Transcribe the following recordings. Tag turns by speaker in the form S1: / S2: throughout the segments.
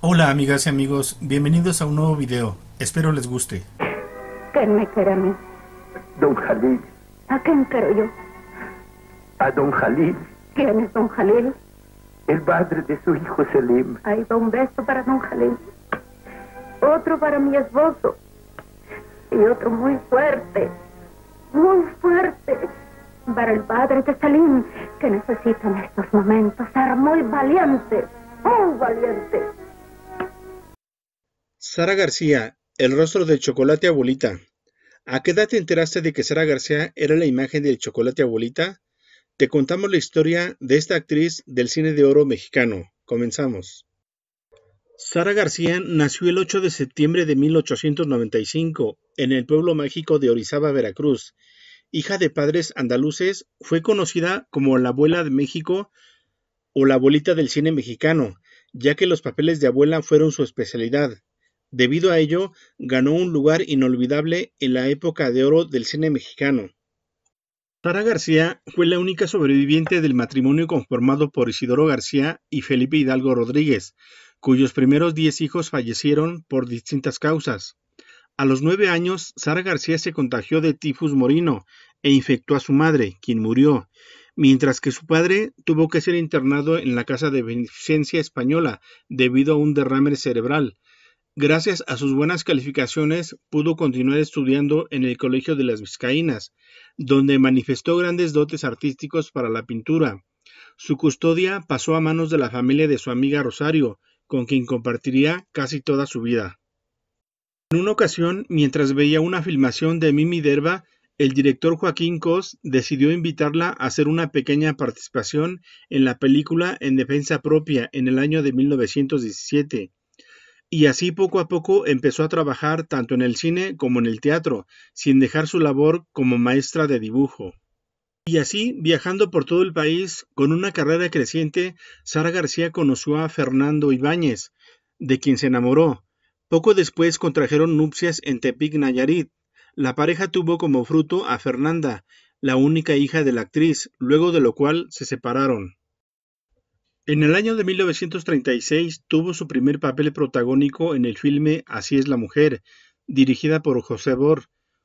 S1: Hola amigas y amigos, bienvenidos a un nuevo video. Espero les guste. ¿Quién me quiere a mí? Don Jalil. ¿A quién quiero yo? A don Jalil. ¿Quién es don Jalil? El padre de su hijo Selim. Ahí va un beso para don Jalil. Otro para mi esposo. Y otro muy fuerte, muy fuerte para el padre de Selim. que necesita en estos momentos ser muy valiente, muy valiente. Sara García, el rostro del chocolate abuelita. ¿A qué edad te enteraste de que Sara García era la imagen del chocolate abuelita? Te contamos la historia de esta actriz del cine de oro mexicano. Comenzamos. Sara García nació el 8 de septiembre de 1895 en el pueblo mágico de Orizaba, Veracruz. Hija de padres andaluces, fue conocida como la abuela de México o la abuelita del cine mexicano, ya que los papeles de abuela fueron su especialidad. Debido a ello, ganó un lugar inolvidable en la época de oro del cine mexicano. Sara García fue la única sobreviviente del matrimonio conformado por Isidoro García y Felipe Hidalgo Rodríguez, cuyos primeros diez hijos fallecieron por distintas causas. A los nueve años, Sara García se contagió de tifus morino e infectó a su madre, quien murió, mientras que su padre tuvo que ser internado en la Casa de Beneficencia Española debido a un derrame cerebral Gracias a sus buenas calificaciones pudo continuar estudiando en el Colegio de las Vizcaínas, donde manifestó grandes dotes artísticos para la pintura. Su custodia pasó a manos de la familia de su amiga Rosario, con quien compartiría casi toda su vida. En una ocasión, mientras veía una filmación de Mimi Derba, el director Joaquín Cos decidió invitarla a hacer una pequeña participación en la película En Defensa Propia en el año de 1917. Y así poco a poco empezó a trabajar tanto en el cine como en el teatro, sin dejar su labor como maestra de dibujo. Y así, viajando por todo el país, con una carrera creciente, Sara García conoció a Fernando Ibáñez, de quien se enamoró. Poco después contrajeron nupcias en Tepic Nayarit. La pareja tuvo como fruto a Fernanda, la única hija de la actriz, luego de lo cual se separaron. En el año de 1936 tuvo su primer papel protagónico en el filme Así es la mujer, dirigida por José Bor.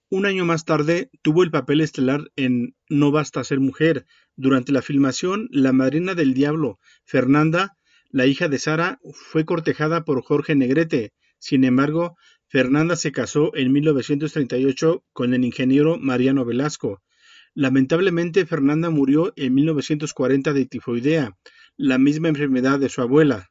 S1: Un año más tarde tuvo el papel estelar en No basta ser mujer. Durante la filmación, la madrina del diablo, Fernanda, la hija de Sara, fue cortejada por Jorge Negrete. Sin embargo, Fernanda se casó en 1938 con el ingeniero Mariano Velasco. Lamentablemente, Fernanda murió en 1940 de tifoidea la misma enfermedad de su abuela.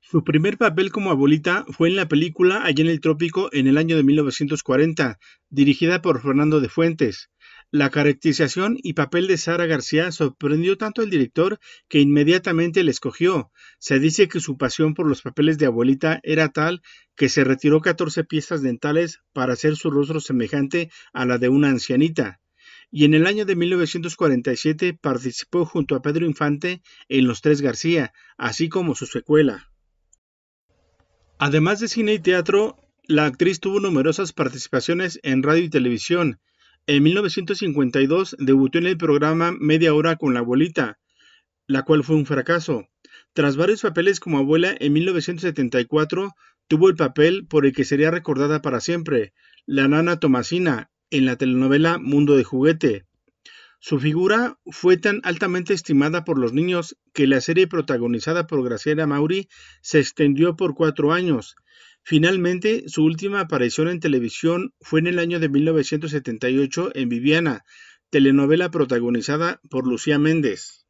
S1: Su primer papel como abuelita fue en la película Allá en el Trópico en el año de 1940, dirigida por Fernando de Fuentes. La caracterización y papel de Sara García sorprendió tanto al director que inmediatamente le escogió. Se dice que su pasión por los papeles de abuelita era tal que se retiró 14 piezas dentales para hacer su rostro semejante a la de una ancianita y en el año de 1947 participó junto a Pedro Infante en Los Tres García, así como su secuela. Además de cine y teatro, la actriz tuvo numerosas participaciones en radio y televisión. En 1952 debutó en el programa Media Hora con la Abuelita, la cual fue un fracaso. Tras varios papeles como abuela, en 1974 tuvo el papel por el que sería recordada para siempre, la nana Tomasina, en la telenovela Mundo de Juguete. Su figura fue tan altamente estimada por los niños que la serie protagonizada por Graciela Mauri se extendió por cuatro años. Finalmente, su última aparición en televisión fue en el año de 1978 en Viviana, telenovela protagonizada por Lucía Méndez.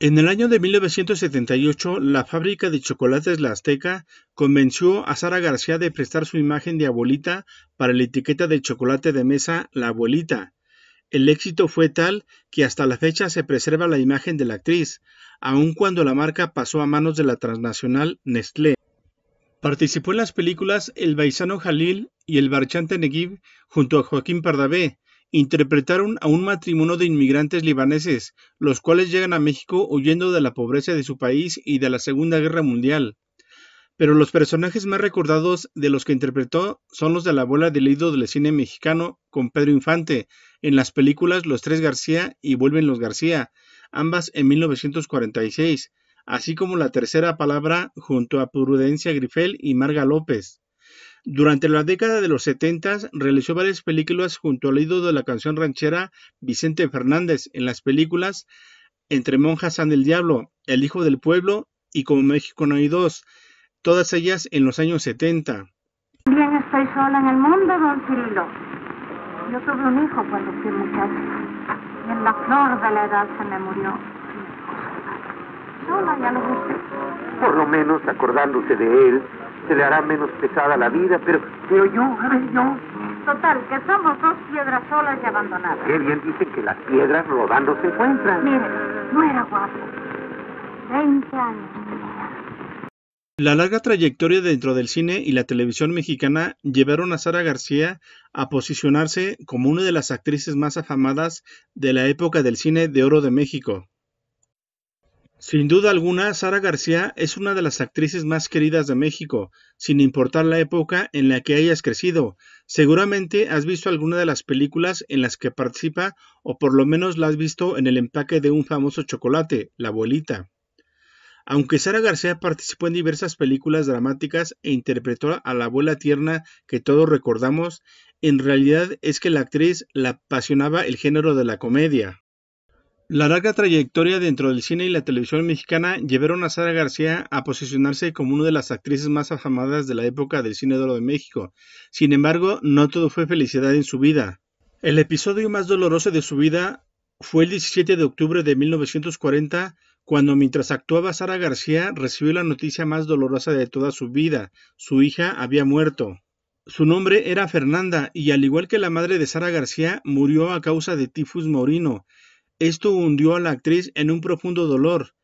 S1: En el año de 1978, la fábrica de chocolates La Azteca convenció a Sara García de prestar su imagen de abuelita para la etiqueta de chocolate de mesa La Abuelita. El éxito fue tal que hasta la fecha se preserva la imagen de la actriz, aun cuando la marca pasó a manos de la transnacional Nestlé. Participó en las películas El Baisano Jalil y El Barchante Neguib junto a Joaquín Pardavé, interpretaron a un matrimonio de inmigrantes libaneses, los cuales llegan a México huyendo de la pobreza de su país y de la Segunda Guerra Mundial. Pero los personajes más recordados de los que interpretó son los de la abuela del ídolo del cine mexicano con Pedro Infante, en las películas Los Tres García y Vuelven los García, ambas en 1946, así como la tercera palabra junto a Prudencia Grifel y Marga López. Durante la década de los 70 realizó varias películas junto al ídolo de la canción ranchera Vicente Fernández en las películas Entre monjas and el diablo, El hijo del pueblo y Como México no hay dos, todas ellas en los años 70. estoy sola en el mundo, don Yo tuve un hijo cuando fui muchacho en la flor de la se me murió. Por lo menos acordándose de él, le hará menos pesada la vida, pero, pero yo, a ver, yo. Total, que somos dos piedras solas y abandonadas. Qué bien dicen que las piedras rodando se encuentran. Mire, no era guapo. Veinte años. La larga trayectoria dentro del cine y la televisión mexicana llevaron a Sara García a posicionarse como una de las actrices más afamadas de la época del cine de oro de México. Sin duda alguna, Sara García es una de las actrices más queridas de México, sin importar la época en la que hayas crecido. Seguramente has visto alguna de las películas en las que participa o por lo menos la has visto en el empaque de un famoso chocolate, La abuelita. Aunque Sara García participó en diversas películas dramáticas e interpretó a la abuela tierna que todos recordamos, en realidad es que la actriz la apasionaba el género de la comedia. La larga trayectoria dentro del cine y la televisión mexicana llevaron a Sara García a posicionarse como una de las actrices más afamadas de la época del cine de de México. Sin embargo, no todo fue felicidad en su vida. El episodio más doloroso de su vida fue el 17 de octubre de 1940, cuando mientras actuaba Sara García recibió la noticia más dolorosa de toda su vida. Su hija había muerto. Su nombre era Fernanda y al igual que la madre de Sara García murió a causa de tifus morino. Esto hundió a la actriz en un profundo dolor,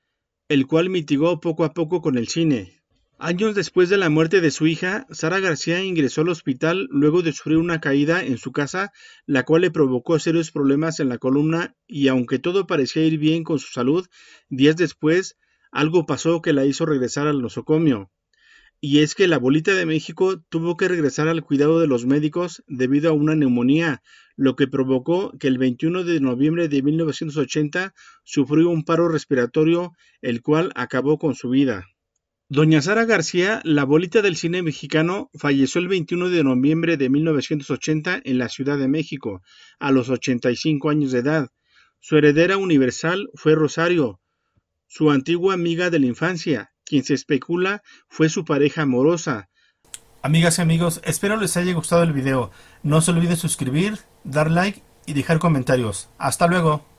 S1: el cual mitigó poco a poco con el cine. Años después de la muerte de su hija, Sara García ingresó al hospital luego de sufrir una caída en su casa, la cual le provocó serios problemas en la columna y aunque todo parecía ir bien con su salud, días después algo pasó que la hizo regresar al nosocomio y es que la bolita de México tuvo que regresar al cuidado de los médicos debido a una neumonía, lo que provocó que el 21 de noviembre de 1980 sufrió un paro respiratorio, el cual acabó con su vida. Doña Sara García, la bolita del cine mexicano, falleció el 21 de noviembre de 1980 en la Ciudad de México, a los 85 años de edad. Su heredera universal fue Rosario, su antigua amiga de la infancia, quien se especula fue su pareja amorosa. Amigas y amigos, espero les haya gustado el video. No se olviden suscribir, dar like y dejar comentarios. Hasta luego.